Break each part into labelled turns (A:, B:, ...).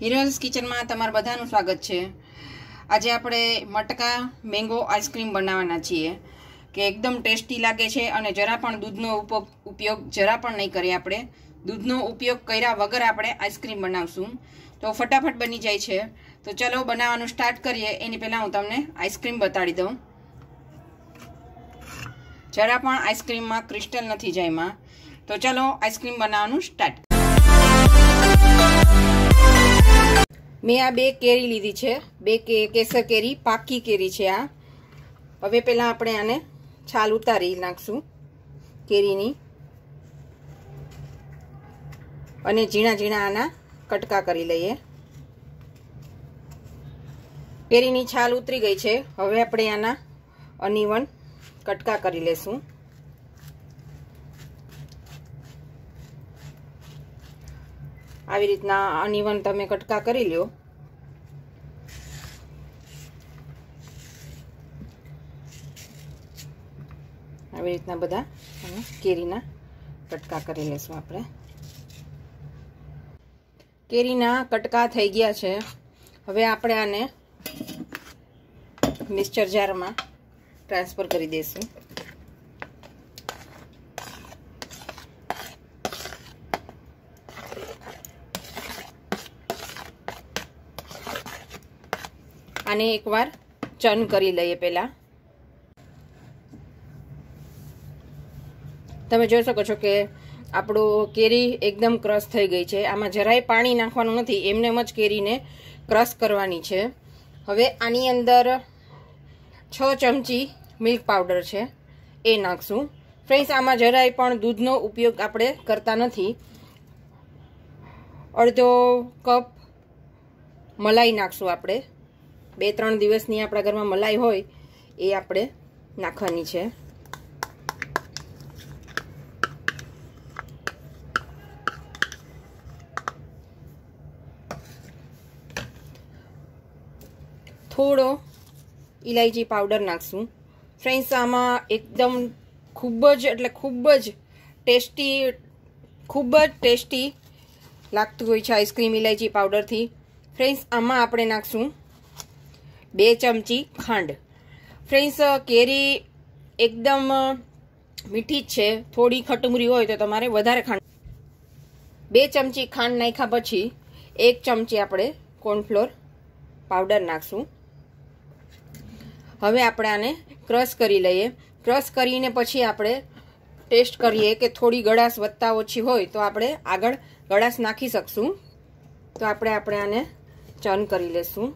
A: હિરલ્સ કિચનમાં તમારું બધાનું સ્વાગત છે આજે આપણે મટકા મેંગો આઈસક્રીમ બનાવવાના છીએ કે એકદમ ટેસ્ટી લાગે છે અને જરા પણ દૂધનો ઉપયોગ જરા પણ નહીં કરીએ આપણે દૂધનો ઉપયોગ કર્યા વગર આપણે આઈસ્ક્રીમ બનાવશું તો ફટાફટ બની જાય છે તો ચાલો બનાવવાનું સ્ટાર્ટ કરીએ એની પહેલાં હું તમને આઈસ્ક્રીમ બતાડી દઉં જરા પણ આઈસ્ક્રીમમાં ક્રિસ્ટલ નથી જાયમાં તો ચાલો આઈસક્રીમ બનાવવાનું સ્ટાર્ટ મેં આ બે કેરી લીધી છે બે કેસર કેરી પાકી કેરી છે આ હવે પહેલાં આપણે આને છાલ ઉતારી નાખશું કેરીની અને ઝીણા ઝીણા આના કટકા કરી લઈએ કેરીની છાલ ઉતરી ગઈ છે હવે આપણે આના અનિવન કટકા કરી લેશું આવી રીતના અનિવન તમે કટકા કરી લ્યો આવી રીતના બધા કેરીના કટકા કરી લેશું આપણે કેરીના કટકા થઈ ગયા છે હવે આપણે આને મિક્સચર જારમાં ટ્રાન્સફર કરી દઈશું આને એકવાર ચર્ન કરી લઈએ પહેલાં તમે જોઈ શકો છો કે આપણું કેરી એકદમ ક્રશ થઈ ગઈ છે આમાં જરાય પાણી નાખવાનું નથી એમને જ કેરીને ક્રશ કરવાની છે હવે આની અંદર છ ચમચી મિલ્ક પાવડર છે એ નાખશું ફ્રેન્ડ્સ આમાં જરાય પણ દૂધનો ઉપયોગ આપણે કરતા નથી અડધો કપ મલાઈ નાખશું આપણે બે ત્રણ દિવસની આપણા ઘરમાં મલાઈ હોય એ આપણે નાખવાની છે થોડો ઇલાયચી પાવડર નાખશું ફ્રેન્ડ્સ આમાં એકદમ ખૂબ જ એટલે ખૂબ જ ટેસ્ટી ખૂબ જ ટેસ્ટી લાગતું હોય છે આઈસ્ક્રીમ ઇલાયચી પાવડરથી ફ્રેન્ડ્સ આમાં આપણે નાખશું બે ચમચી ખાંડ ફ્રેન્ડ્સ કેરી એકદમ મીઠી જ છે થોડી ખટમરી હોય તો તમારે વધારે ખાંડ બે ચમચી ખાંડ નાખ્યા પછી એક ચમચી આપણે કોર્નફ્લોર પાવડર નાખશું હવે આપણે આને ક્રશ કરી લઈએ ક્રશ કરીને પછી આપણે ટેસ્ટ કરીએ કે થોડી ગળાશ વધતા ઓછી હોય તો આપણે આગળ ગળાશ નાખી શકશું તો આપણે આપણે આને ચર્ન કરી લેશું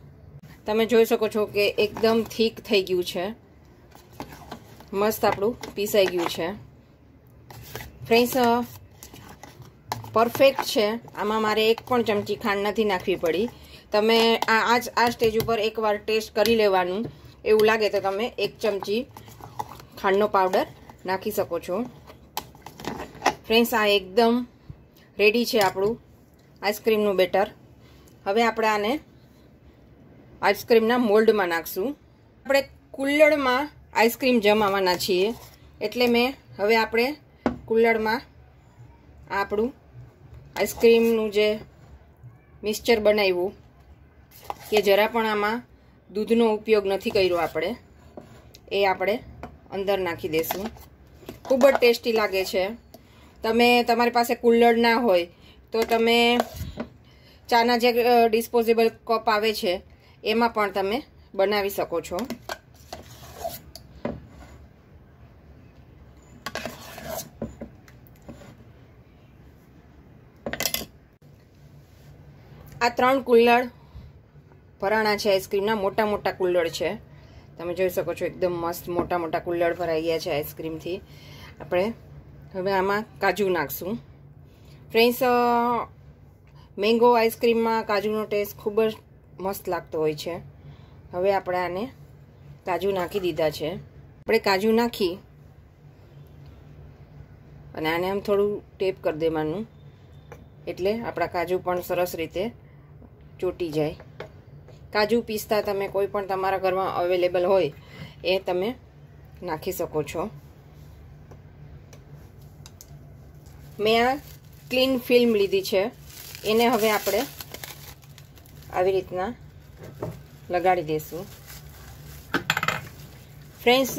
A: તમે જોઈ શકો છો કે એકદમ થીક થઈ ગયું છે મસ્ત આપણું પીસાઈ ગયું છે ફ્રેન્ડ્સ પરફેક્ટ છે આમાં મારે એક પણ ચમચી ખાંડ નથી નાખવી પડી તમે આ જ આ સ્ટેજ ઉપર એકવાર ટેસ્ટ કરી લેવાનું એવું લાગે તો તમે એક ચમચી ખાંડનો પાવડર નાખી શકો છો ફ્રેન્ડ્સ આ એકદમ રેડી છે આપણું આઈસક્રીમનું બેટર હવે આપણે આને આઈસ્ક્રીમના મોલ્ડમાં નાખશું આપણે કુલ્લડમાં આઈસ્ક્રીમ જમાવાના છીએ એટલે મેં હવે આપણે કુલ્લડમાં આપણું આઈસ્ક્રીમનું જે મિક્સચર બનાવ્યું કે જરા પણ આમાં દૂધનો ઉપયોગ નથી કર્યો આપણે એ આપણે અંદર નાખી દઈશું ખૂબ જ ટેસ્ટી લાગે છે તમે તમારી પાસે કુલ્લડ ના હોય તો તમે ચાના જે ડિસ્પોઝેબલ કપ આવે છે એમાં પણ તમે બનાવી શકો છો આ ત્રણ કુલ્લડ ભરાણા છે આઈસ્ક્રીમના મોટા મોટા કુલ્લડ છે તમે જોઈ શકો છો એકદમ મસ્ત મોટા મોટા કુલ્લડ ભરાઈ ગયા છે આઈસ્ક્રીમથી આપણે હવે આમાં કાજુ નાખશું ફ્રેન્ડ્સ મેંગો આઈસ્ક્રીમમાં કાજુનો ટેસ્ટ ખૂબ જ મસ્ત લાગતો હોય છે હવે આપણે આને કાજુ નાખી દીધા છે આપણે કાજુ નાખી અને આને આમ થોડું ટેપ કરી દેવાનું એટલે આપણા કાજુ પણ સરસ રીતે ચોટી જાય કાજુ પિસ્તા તમે કોઈ પણ તમારા ઘરમાં અવેલેબલ હોય એ તમે નાખી શકો છો મેં આ ક્લીન ફિલ્મ લીધી છે એને હવે આપણે આવી રીતના લગાડી દઈશું ફ્રેન્ડ્સ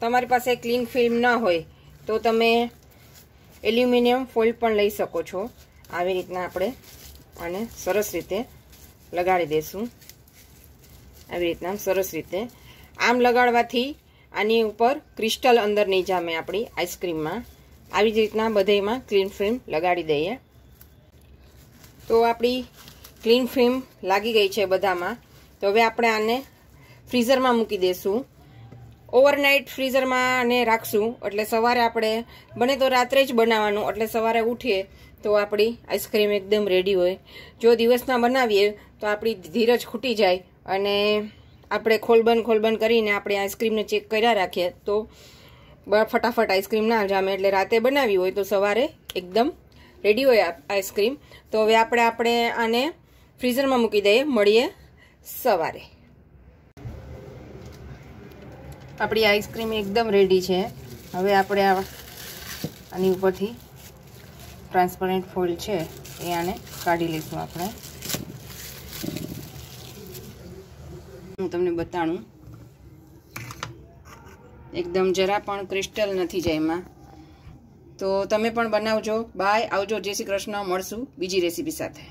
A: તમારી પાસે ક્લીન ફિલ્મ ના હોય તો તમે એલ્યુમિનિયમ ફોઇલ પણ લઈ શકો છો આવી રીતના આપણે અને સરસ રીતે લગાડી દઈશું આવી રીતના સરસ રીતે આમ લગાડવાથી આની ઉપર ક્રિસ્ટલ અંદર નહીં જામે આપણી આઈસ્ક્રીમમાં આવી જ રીતના બધેમાં ક્લીન ફિલ્મ લગાડી દઈએ તો આપણી ક્લીન ફિલ્મ લાગી ગઈ છે બધામાં તો હવે આપણે આને ફ્રીઝરમાં મૂકી દઈશું ઓવરનાઇટ ફ્રીઝરમાં આને રાખશું એટલે સવારે આપણે બને તો રાત્રે જ બનાવવાનું એટલે સવારે ઉઠીએ તો આપણી આઈસ્ક્રીમ એકદમ રેડી હોય જો દિવસના બનાવીએ તો આપણી ધીરજ ખૂટી જાય અને આપણે ખોલબંધ ખોલબંધ કરીને આપણે આઈસક્રીમને ચેક કર્યા રાખીએ તો ફટાફટ આઈસક્રીમ ના જામે એટલે રાતે બનાવી હોય તો સવારે એકદમ રેડી હોય આઈસ્ક્રીમ તો હવે આપણે આપણે આને ફ્રીઝરમાં મૂકી દઈએ મળીએ સવારે આપણી આઈસક્રીમ એકદમ રેડી છે હવે આપણે આની ઉપરથી ટ્રાન્સપરન્ટ ફોઇલ છે એ આને કાઢી લઈશું આપણે હું તમને બતાડું એકદમ જરા પણ ક્રિસ્ટલ નથી જાય એમાં તો તમે પણ બનાવજો બાય આવજો જય શ્રી કૃષ્ણ મળશું બીજી રેસીપી સાથે